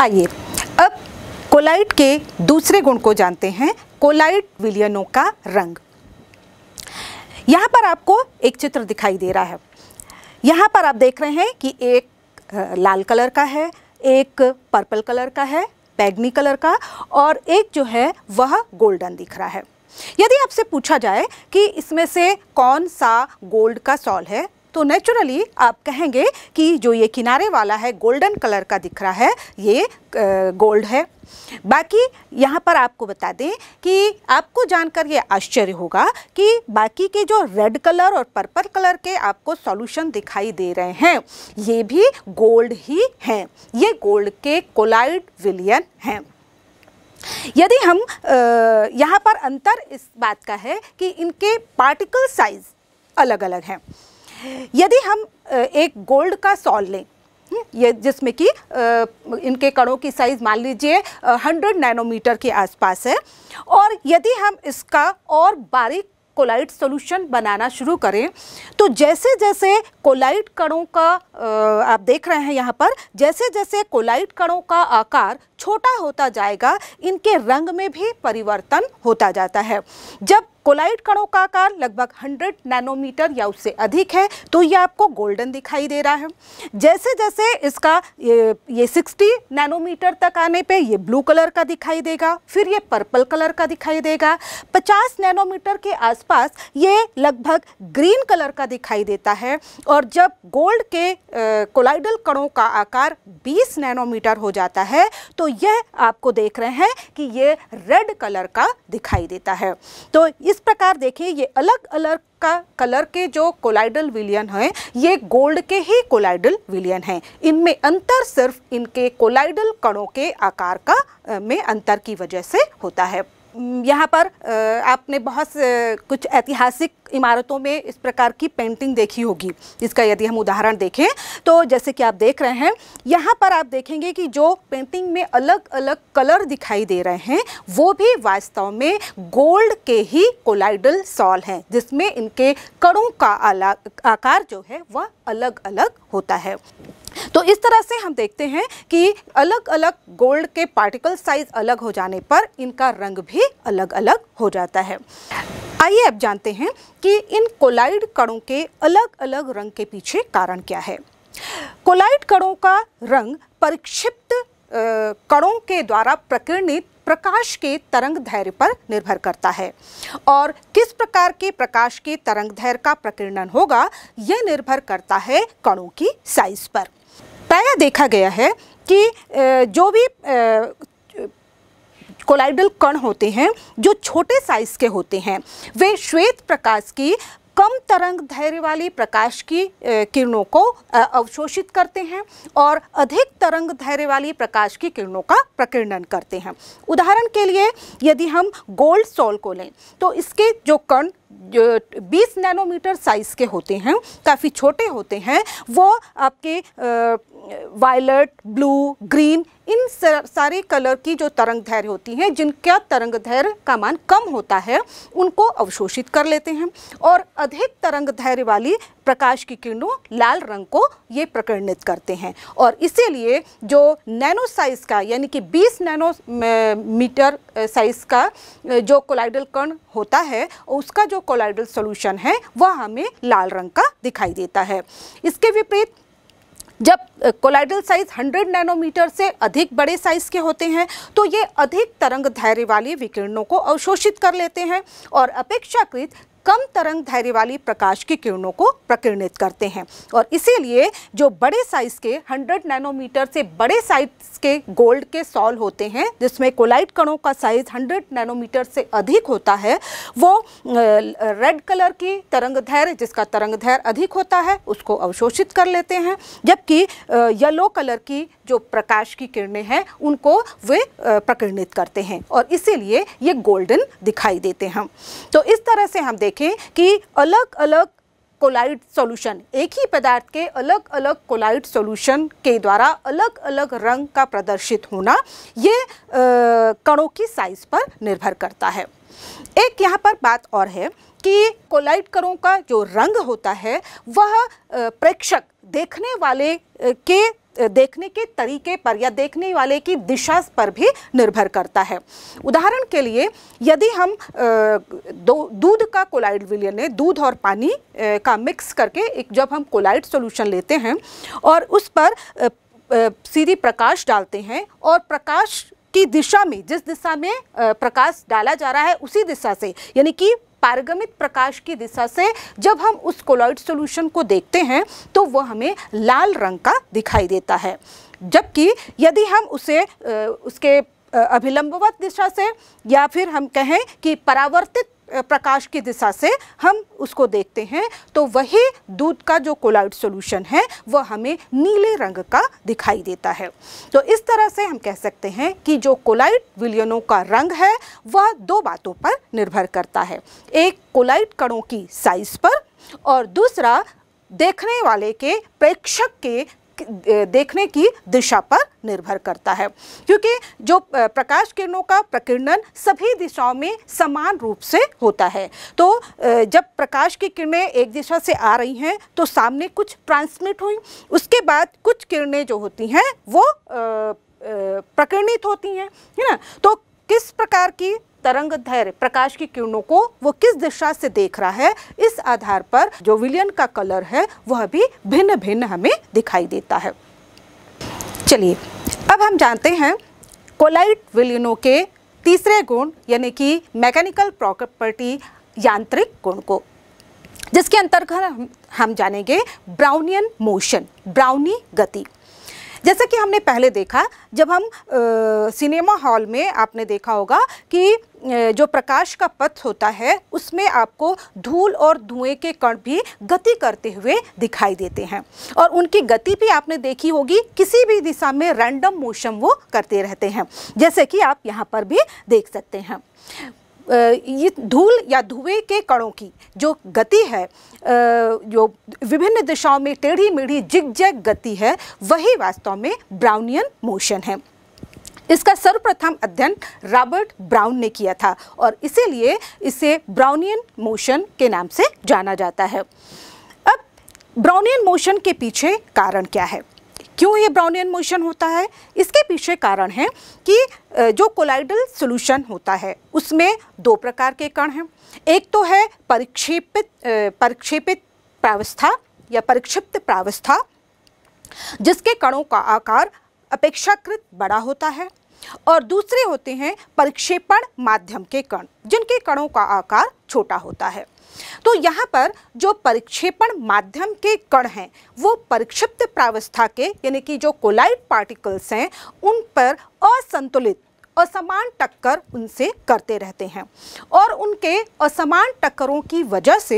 आइए अब कोलाइट के दूसरे गुण को जानते हैं कोलाइट विलियनों का रंग यहाँ पर आपको एक चित्र दिखाई दे रहा है यहाँ पर आप देख रहे हैं कि एक लाल कलर का है एक पर्पल कलर का है बैगनी कलर का और एक जो है वह गोल्डन दिख रहा है यदि आपसे पूछा जाए कि इसमें से कौन सा गोल्ड का सॉल है तो नेचुरली आप कहेंगे कि जो ये किनारे वाला है गोल्डन कलर का दिख रहा है ये गोल्ड है बाकी यहाँ पर आपको बता दें कि आपको जानकर ये आश्चर्य होगा कि बाकी के जो रेड कलर और पर्पल कलर के आपको सॉल्यूशन दिखाई दे रहे हैं ये भी गोल्ड ही हैं ये गोल्ड के कोलाइड विलियन हैं यदि हम यहाँ पर अंतर इस बात का है कि इनके पार्टिकल साइज़ अलग अलग हैं यदि हम एक गोल्ड का सॉल लें हम्म, ये जिसमें कि इनके कणों की साइज़ मान लीजिए 100 नैनोमीटर के आसपास है और यदि हम इसका और बारीक कोलाइट सॉल्यूशन बनाना शुरू करें तो जैसे जैसे कोलाइट कणों का आप देख रहे हैं यहाँ पर जैसे जैसे कोलाइट कणों का आकार छोटा होता जाएगा इनके रंग में भी परिवर्तन होता जाता है जब कोलाइट कणों का आकार लगभग 100 नैनोमीटर या उससे अधिक है तो ये आपको गोल्डन दिखाई दे रहा है जैसे जैसे इसका ये, ये 60 नैनोमीटर तक आने पे ये ब्लू कलर का दिखाई देगा फिर ये पर्पल कलर का दिखाई देगा 50 नैनोमीटर के आसपास ये लगभग ग्रीन कलर का दिखाई देता है और जब गोल्ड के कोलाइडल कणों का आकार 20 नैनोमीटर हो जाता है तो यह आपको देख रहे हैं कि ये रेड कलर का दिखाई देता है तो इस इस प्रकार देखिए ये अलग अलग का कलर के जो कोलाइडल विलियन हैं ये गोल्ड के ही कोलाइडल विलियन हैं इनमें अंतर सिर्फ इनके कोलाइडल कणों के आकार का में अंतर की वजह से होता है यहाँ पर आपने बहुत कुछ ऐतिहासिक इमारतों में इस प्रकार की पेंटिंग देखी होगी इसका यदि हम उदाहरण देखें तो जैसे कि आप देख रहे हैं यहाँ पर आप देखेंगे कि जो पेंटिंग में अलग अलग कलर दिखाई दे रहे हैं वो भी वास्तव में गोल्ड के ही कोलाइडल सॉल हैं जिसमें इनके कड़ों का आकार जो है वह अलग अलग होता है तो इस तरह से हम देखते हैं कि अलग अलग गोल्ड के पार्टिकल साइज अलग हो जाने पर इनका रंग भी अलग अलग हो जाता है आइए अब जानते हैं कि इन कोलाइड कणों के अलग अलग रंग के पीछे कारण क्या है कोलाइड कणों का रंग परिक्षिप्त कणों के द्वारा प्रकीर्णित प्रकाश के तरंग धैर्य पर निर्भर करता है और किस प्रकार के प्रकाश के तरंग धैर्य का प्रकीर्णन होगा यह निर्भर करता है कणों की साइज पर पाया देखा गया है कि जो भी कोलाइडल कण होते हैं जो छोटे साइज़ के होते हैं वे श्वेत प्रकाश की कम तरंग धैर्य वाली प्रकाश की किरणों को अवशोषित करते हैं और अधिक तरंग धैर्य वाली प्रकाश की किरणों का प्रकीर्णन करते हैं उदाहरण के लिए यदि हम गोल्ड सॉल को लें तो इसके जो कण जो 20 नैनोमीटर साइज़ के होते हैं काफ़ी छोटे होते हैं वो आपके वायलट ब्लू ग्रीन इन सारे कलर की जो तरंग धैर्य होती हैं जिनका तरंग धैर्य का मान कम होता है उनको अवशोषित कर लेते हैं और अधिक तरंग धैर्य वाली प्रकाश की किरणों लाल रंग को ये प्रकर्णित करते हैं और इसीलिए जो नैनो साइज का यानी कि 20 नैनो मीटर साइज का जो कोलाइडल कण होता है उसका जो कोलाइडल सॉल्यूशन है वह हमें लाल रंग का दिखाई देता है इसके विपरीत जब कोलाइडल साइज 100 नैनोमीटर से अधिक बड़े साइज के होते हैं तो ये अधिक तरंग धैर्य वाली विकिरणों को अवशोषित कर लेते हैं और अपेक्षाकृत कम तरंग धैर्य वाली प्रकाश की किरणों को प्रकीर्णित करते हैं और इसीलिए जो बड़े साइज के 100 नैनोमीटर से बड़े साइज के गोल्ड के सॉल होते हैं जिसमें कोलाइट कणों का साइज 100 नैनोमीटर से अधिक होता है वो रेड कलर की तरंग धैर्य जिसका तरंग धैर्य अधिक होता है उसको अवशोषित कर लेते हैं जबकि येलो कलर की जो प्रकाश की किरणें हैं उनको वे प्रकीर्णित करते हैं और इसीलिए ये गोल्डन दिखाई देते हैं तो इस तरह से हम देखें कि अलग अलग कोलाइड सॉल्यूशन एक ही पदार्थ के अलग अलग कोलाइड सॉल्यूशन के द्वारा अलग अलग रंग का प्रदर्शित होना ये कणों की साइज पर निर्भर करता है एक यहाँ पर बात और है कि कोलाइड कणों का जो रंग होता है वह प्रेक्षक देखने वाले के देखने के तरीके पर या देखने वाले की दिशा पर भी निर्भर करता है उदाहरण के लिए यदि हम दूध का कोलाइड विलियन दूध और पानी का मिक्स करके एक जब हम कोलाइड सोल्यूशन लेते हैं और उस पर सीधी प्रकाश डालते हैं और प्रकाश की दिशा में जिस दिशा में प्रकाश डाला जा रहा है उसी दिशा से यानी कि पारगमित प्रकाश की दिशा से जब हम उस कोलॉइड सॉल्यूशन को देखते हैं तो वह हमें लाल रंग का दिखाई देता है जबकि यदि हम उसे उसके अभिलंबवत दिशा से या फिर हम कहें कि परावर्तित प्रकाश की दिशा से हम उसको देखते हैं तो वही दूध का जो कोलाइड सॉल्यूशन है वह हमें नीले रंग का दिखाई देता है तो इस तरह से हम कह सकते हैं कि जो कोलाइड विलियनों का रंग है वह दो बातों पर निर्भर करता है एक कोलाइड कणों की साइज पर और दूसरा देखने वाले के प्रेक्षक के देखने की दिशा पर निर्भर करता है क्योंकि जो प्रकाश किरणों का प्रकीर्णन सभी दिशाओं में समान रूप से होता है तो जब प्रकाश की किरणें एक दिशा से आ रही हैं तो सामने कुछ ट्रांसमिट हुई उसके बाद कुछ किरणें जो होती हैं वो प्रकीर्णित होती हैं है ना तो किस प्रकार की तरंग धैर्य प्रकाश की किरणों को वो किस दिशा से देख रहा है इस आधार पर जो विलियन का कलर है वह भी भिन्न भिन्न हमें दिखाई देता है चलिए अब हम जानते हैं कोलाइट विलियनों के तीसरे गुण यानी कि मैकेनिकल प्रॉपर्टी यांत्रिक गुण को जिसके अंतर्गत हम, हम जानेंगे ब्राउनियन मोशन ब्राउनी गति जैसा कि हमने पहले देखा जब हम आ, सिनेमा हॉल में आपने देखा होगा कि जो प्रकाश का पथ होता है उसमें आपको धूल और धुएं के कण भी गति करते हुए दिखाई देते हैं और उनकी गति भी आपने देखी होगी किसी भी दिशा में रैंडम मोशन वो करते रहते हैं जैसे कि आप यहाँ पर भी देख सकते हैं ये धूल या धुएं के कणों की जो गति है जो विभिन्न दिशाओं में टेढ़ी मेढ़ी जिग जैग गति है वही वास्तव में ब्राउनियन मोशन है इसका सर्वप्रथम अध्ययन रॉबर्ट ब्राउन ने किया था और इसीलिए इसे ब्राउनियन मोशन के नाम से जाना जाता है अब ब्राउनियन मोशन के पीछे कारण क्या है क्यों ये ब्राउनियन मोशन होता है इसके पीछे कारण है कि जो कोलाइडल सॉल्यूशन होता है उसमें दो प्रकार के कण हैं एक तो है परिक्षेपित परिक्षेपित प्रावस्था या परिक्षिप्त प्रावस्था जिसके कणों का आकार अपेक्षाकृत बड़ा होता है और दूसरे होते हैं परिक्षेपण माध्यम के कण जिनके कणों का आकार छोटा होता है तो यहाँ पर जो परिक्षेपण माध्यम के कण हैं वो परिक्षिप्त प्रावस्था के यानी कि जो कोलाइड पार्टिकल्स हैं उन पर असंतुलित असमान टक्कर उनसे करते रहते हैं और उनके असमान टक्करों की वजह से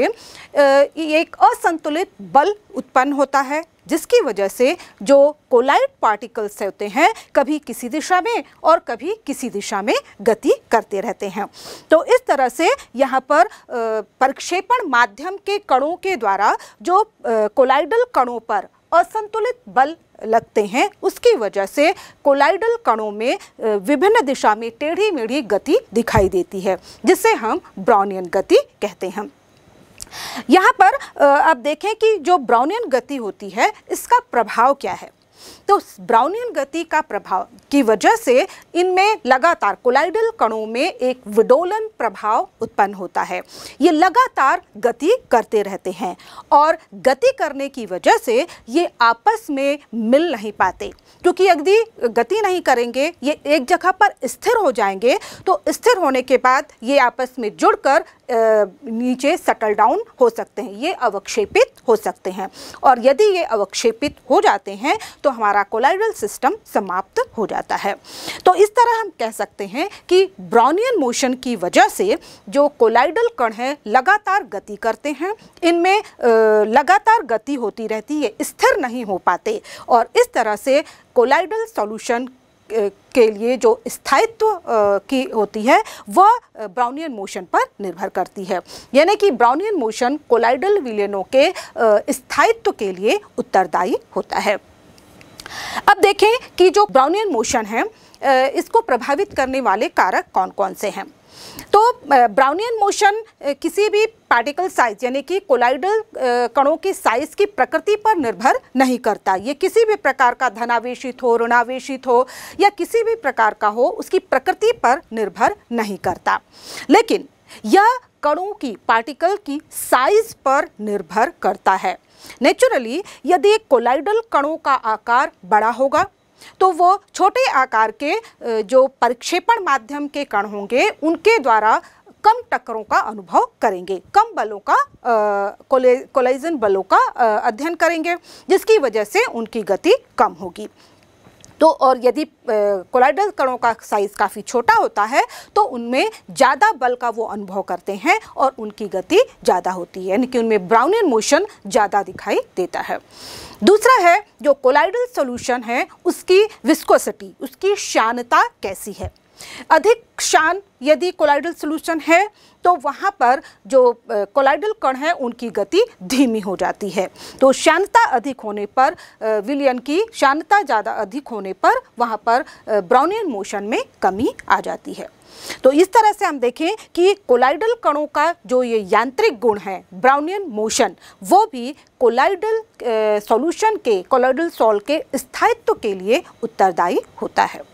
एक असंतुलित बल उत्पन्न होता है जिसकी वजह से जो कोलाइट पार्टिकल्स होते हैं कभी किसी दिशा में और कभी किसी दिशा में गति करते रहते हैं तो इस तरह से यहाँ पर प्रक्षेपण माध्यम के कणों के द्वारा जो कोलाइडल कणों पर असंतुलित बल लगते हैं उसकी वजह से कोलाइडल कणों में विभिन्न दिशा में टेढ़ी मेढ़ी गति दिखाई देती है जिसे हम ब्राउनियन गति कहते हैं यहाँ पर आप देखें कि जो ब्राउनियन गति होती है इसका प्रभाव क्या है तो ब्राउनियन गति का प्रभाव की वजह से इनमें लगातार कोलाइडल कणों में एक विडोलन प्रभाव उत्पन्न होता है ये लगातार गति करते रहते हैं और गति करने की वजह से ये आपस में मिल नहीं पाते क्योंकि यदि गति नहीं करेंगे ये एक जगह पर स्थिर हो जाएंगे तो स्थिर होने के बाद ये आपस में जुड़कर नीचे सटल डाउन हो सकते हैं ये अवक्षेपित हो सकते हैं और यदि ये अवक्षेपित हो जाते हैं तो तो हमारा कोलाइडल सिस्टम समाप्त हो जाता है तो इस तरह हम कह सकते हैं कि ब्राउनियन मोशन की वजह से जो कोलाइडल कण हैं लगातार गति करते हैं इनमें लगातार गति होती रहती है स्थिर नहीं हो पाते और इस तरह से कोलाइडल सॉल्यूशन के लिए जो स्थायित्व की होती है वह ब्राउनियन मोशन पर निर्भर करती है यानी कि ब्राउनियन मोशन कोलाइडल विलियनों के स्थायित्व के लिए उत्तरदायी होता है अब देखें कि जो ब्राउनियन मोशन है इसको प्रभावित करने वाले कारक कौन कौन से हैं तो ब्राउनियन मोशन किसी भी पार्टिकल साइज यानी कि कोलाइडल कणों की साइज की प्रकृति पर निर्भर नहीं करता ये किसी भी प्रकार का धनावेशित हो ऋणावेशित हो या किसी भी प्रकार का हो उसकी प्रकृति पर निर्भर नहीं करता लेकिन यह कणों की पार्टिकल की साइज पर निर्भर करता है नेचुरली यदि कोलाइडल कणों का आकार बड़ा होगा तो वो छोटे आकार के जो परिक्षेपण माध्यम के कण होंगे उनके द्वारा कम टक्करों का अनुभव करेंगे कम बलों का कोलाइजन बलों का अध्ययन करेंगे जिसकी वजह से उनकी गति कम होगी तो और यदि कोलाइडल कणों का साइज़ काफ़ी छोटा होता है तो उनमें ज़्यादा बल का वो अनुभव करते हैं और उनकी गति ज़्यादा होती है यानी कि उनमें ब्राउनियन मोशन ज़्यादा दिखाई देता है दूसरा है जो कोलाइडल सोल्यूशन है उसकी विस्कोसिटी उसकी शानता कैसी है अधिक शान यदि कोलाइडल सोल्यूशन है तो वहाँ पर जो कोलाइडल कण है उनकी गति धीमी हो जाती है तो शांतता अधिक होने पर विलियन की शांतता ज़्यादा अधिक होने पर वहाँ पर ब्राउनियन मोशन में कमी आ जाती है तो इस तरह से हम देखें कि कोलाइडल कणों का जो ये यांत्रिक गुण है ब्राउनियन मोशन वो भी कोलाइडल सॉल्यूशन के कोलाइडल सॉल के स्थायित्व के लिए उत्तरदायी होता है